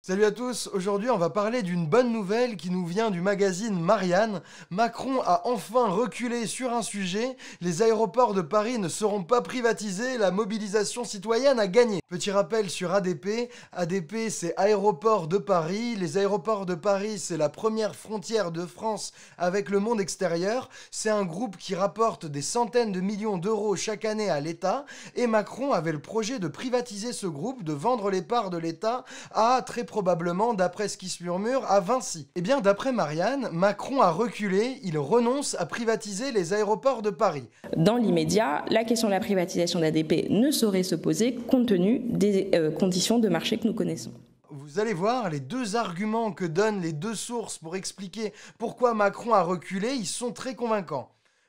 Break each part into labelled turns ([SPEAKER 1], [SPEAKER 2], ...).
[SPEAKER 1] Salut à tous, aujourd'hui on va parler d'une bonne nouvelle qui nous vient du magazine Marianne. Macron a enfin reculé sur un sujet, les aéroports de Paris ne seront pas privatisés, la mobilisation citoyenne a gagné. Petit rappel sur ADP, ADP c'est Aéroports de Paris, les aéroports de Paris c'est la première frontière de France avec le monde extérieur, c'est un groupe qui rapporte des centaines de millions d'euros chaque année à l'État, et Macron avait le projet de privatiser ce groupe, de vendre les parts de l'État à très probablement, d'après ce qui se murmure, à Vinci. Eh bien, d'après Marianne, Macron a reculé, il renonce à privatiser les aéroports de Paris. Dans l'immédiat, la question de la privatisation d'ADP ne saurait se poser compte tenu des euh, conditions de marché que nous connaissons. Vous allez voir, les deux arguments que donnent les deux sources pour expliquer pourquoi Macron a reculé, ils sont très convaincants.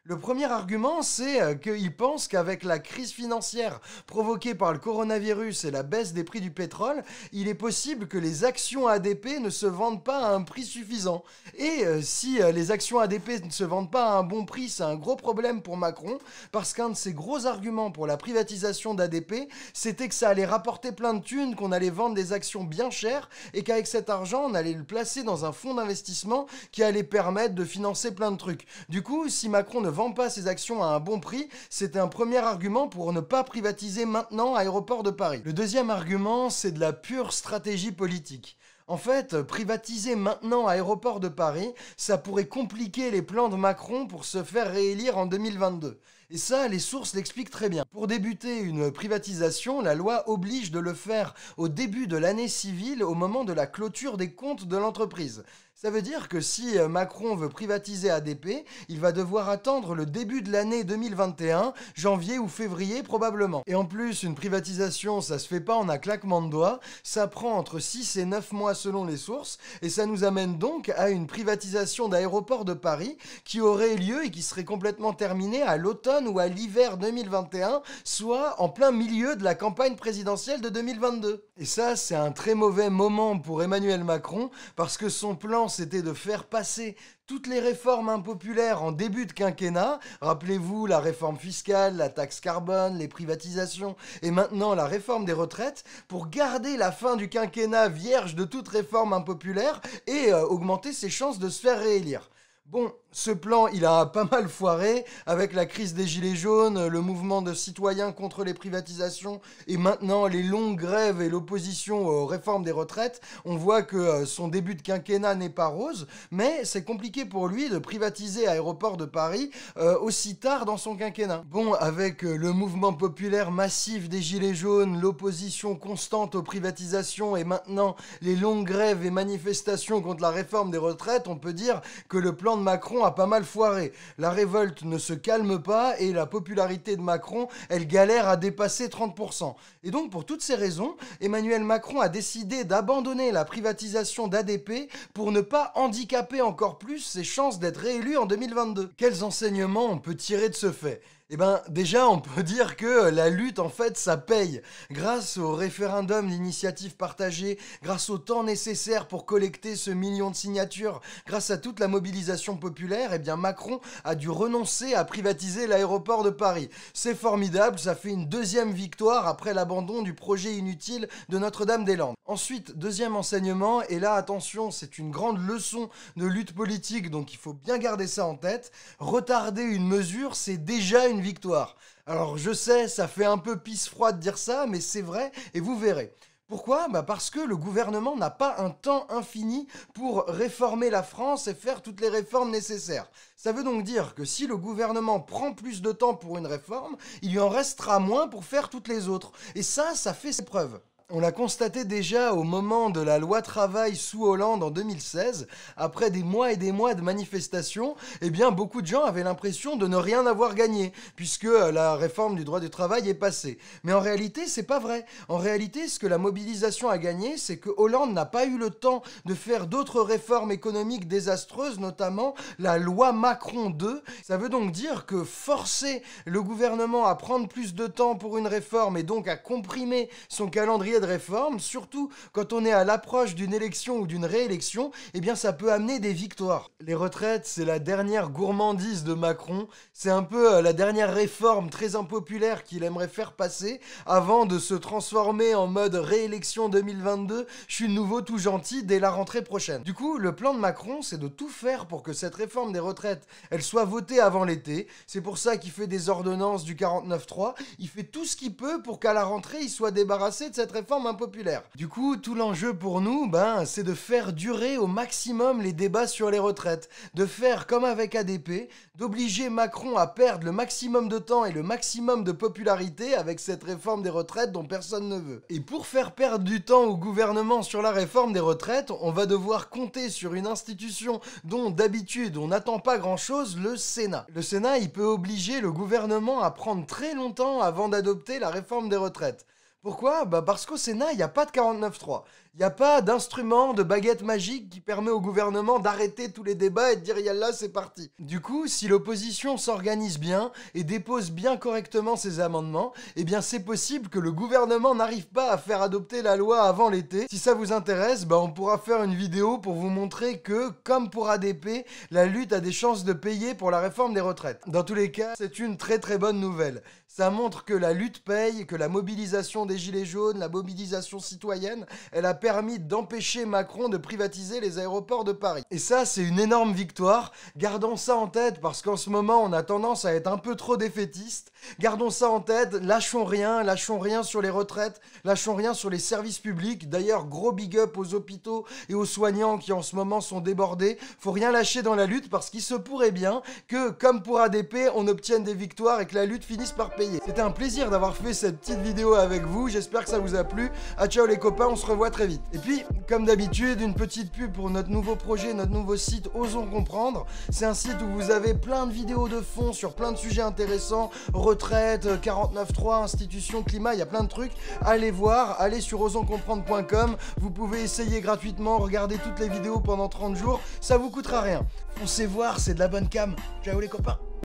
[SPEAKER 1] Le premier argument, c'est euh, qu'il pense qu'avec la crise financière provoquée par le coronavirus et la baisse des prix du pétrole, il est possible que les actions ADP ne se vendent pas à un prix suffisant. Et euh, si euh, les actions ADP ne se vendent pas à un bon prix, c'est un gros problème pour Macron, parce qu'un de ses gros arguments pour la privatisation d'ADP, c'était que ça allait rapporter plein de thunes, qu'on allait vendre des actions bien chères, et qu'avec cet argent, on allait le placer dans un fonds d'investissement qui allait permettre de financer plein de trucs. Du coup, si Macron ne pas ses actions à un bon prix, c'était un premier argument pour ne pas privatiser maintenant Aéroport de Paris. Le deuxième argument, c'est de la pure stratégie politique. En fait, privatiser maintenant Aéroport de Paris, ça pourrait compliquer les plans de Macron pour se faire réélire en 2022. Et ça, les sources l'expliquent très bien. Pour débuter une privatisation, la loi oblige de le faire au début de l'année civile, au moment de la clôture des comptes de l'entreprise. Ça veut dire que si euh, Macron veut privatiser ADP, il va devoir attendre le début de l'année 2021, janvier ou février probablement. Et en plus, une privatisation, ça se fait pas en un claquement de doigts, ça prend entre 6 et 9 mois selon les sources, et ça nous amène donc à une privatisation d'aéroport de Paris qui aurait lieu et qui serait complètement terminée à l'automne ou à l'hiver 2021, soit en plein milieu de la campagne présidentielle de 2022. Et ça, c'est un très mauvais moment pour Emmanuel Macron, parce que son plan, c'était de faire passer toutes les réformes impopulaires en début de quinquennat, rappelez-vous la réforme fiscale, la taxe carbone, les privatisations et maintenant la réforme des retraites, pour garder la fin du quinquennat vierge de toute réforme impopulaire et euh, augmenter ses chances de se faire réélire. Bon, ce plan, il a pas mal foiré avec la crise des Gilets jaunes, le mouvement de citoyens contre les privatisations et maintenant les longues grèves et l'opposition aux réformes des retraites. On voit que euh, son début de quinquennat n'est pas rose, mais c'est compliqué pour lui de privatiser l'aéroport de Paris euh, aussi tard dans son quinquennat. Bon, avec euh, le mouvement populaire massif des Gilets jaunes, l'opposition constante aux privatisations et maintenant les longues grèves et manifestations contre la réforme des retraites, on peut dire que le plan de Macron a pas mal foiré. La révolte ne se calme pas et la popularité de Macron, elle galère à dépasser 30%. Et donc, pour toutes ces raisons, Emmanuel Macron a décidé d'abandonner la privatisation d'ADP pour ne pas handicaper encore plus ses chances d'être réélu en 2022. Quels enseignements on peut tirer de ce fait eh bien déjà on peut dire que la lutte en fait ça paye. Grâce au référendum d'initiative partagée, grâce au temps nécessaire pour collecter ce million de signatures, grâce à toute la mobilisation populaire, eh bien Macron a dû renoncer à privatiser l'aéroport de Paris. C'est formidable, ça fait une deuxième victoire après l'abandon du projet inutile de Notre-Dame-des-Landes. Ensuite, deuxième enseignement, et là attention, c'est une grande leçon de lutte politique, donc il faut bien garder ça en tête. Retarder une mesure, c'est déjà une victoire. Alors je sais, ça fait un peu pisse froid de dire ça, mais c'est vrai, et vous verrez. Pourquoi bah Parce que le gouvernement n'a pas un temps infini pour réformer la France et faire toutes les réformes nécessaires. Ça veut donc dire que si le gouvernement prend plus de temps pour une réforme, il lui en restera moins pour faire toutes les autres. Et ça, ça fait ses preuves. On l'a constaté déjà au moment de la loi travail sous Hollande en 2016, après des mois et des mois de manifestations, eh bien beaucoup de gens avaient l'impression de ne rien avoir gagné, puisque euh, la réforme du droit du travail est passée. Mais en réalité, c'est pas vrai. En réalité, ce que la mobilisation a gagné, c'est que Hollande n'a pas eu le temps de faire d'autres réformes économiques désastreuses, notamment la loi Macron 2. Ça veut donc dire que forcer le gouvernement à prendre plus de temps pour une réforme et donc à comprimer son calendrier de réforme, surtout quand on est à l'approche d'une élection ou d'une réélection, eh bien ça peut amener des victoires. Les retraites, c'est la dernière gourmandise de Macron, c'est un peu euh, la dernière réforme très impopulaire qu'il aimerait faire passer avant de se transformer en mode réélection 2022, je suis nouveau tout gentil dès la rentrée prochaine. Du coup, le plan de Macron, c'est de tout faire pour que cette réforme des retraites, elle soit votée avant l'été. C'est pour ça qu'il fait des ordonnances du 49.3, il fait tout ce qu'il peut pour qu'à la rentrée, il soit débarrassé de cette réforme impopulaire. Du coup, tout l'enjeu pour nous, ben, c'est de faire durer au maximum les débats sur les retraites, de faire comme avec ADP, d'obliger Macron à perdre le maximum de temps et le maximum de popularité avec cette réforme des retraites dont personne ne veut. Et pour faire perdre du temps au gouvernement sur la réforme des retraites, on va devoir compter sur une institution dont d'habitude on n'attend pas grand-chose, le Sénat. Le Sénat, il peut obliger le gouvernement à prendre très longtemps avant d'adopter la réforme des retraites. Pourquoi bah Parce qu'au Sénat, il n'y a pas de 49-3. Il n'y a pas d'instrument, de baguette magique qui permet au gouvernement d'arrêter tous les débats et de dire Yallah, c'est parti. Du coup, si l'opposition s'organise bien et dépose bien correctement ses amendements, eh bien c'est possible que le gouvernement n'arrive pas à faire adopter la loi avant l'été. Si ça vous intéresse, bah on pourra faire une vidéo pour vous montrer que, comme pour ADP, la lutte a des chances de payer pour la réforme des retraites. Dans tous les cas, c'est une très très bonne nouvelle. Ça montre que la lutte paye, que la mobilisation des Gilets jaunes, la mobilisation citoyenne, elle a permis d'empêcher Macron de privatiser les aéroports de Paris. Et ça, c'est une énorme victoire. Gardons ça en tête parce qu'en ce moment, on a tendance à être un peu trop défaitiste. Gardons ça en tête, lâchons rien, lâchons rien sur les retraites, lâchons rien sur les services publics. D'ailleurs, gros big up aux hôpitaux et aux soignants qui en ce moment sont débordés. Faut rien lâcher dans la lutte parce qu'il se pourrait bien que, comme pour ADP, on obtienne des victoires et que la lutte finisse par payer. C'était un plaisir d'avoir fait cette petite vidéo avec vous. J'espère que ça vous a plu. A ciao les copains, on se revoit très vite. Et puis, comme d'habitude, une petite pub pour notre nouveau projet, notre nouveau site Osons Comprendre. C'est un site où vous avez plein de vidéos de fond sur plein de sujets intéressants, retraite, 49.3, euh, institutions, climat, il y a plein de trucs. Allez voir, allez sur osonscomprendre.com, vous pouvez essayer gratuitement, regarder toutes les vidéos pendant 30 jours, ça vous coûtera rien. Foncez voir, c'est de la bonne cam. Ciao les copains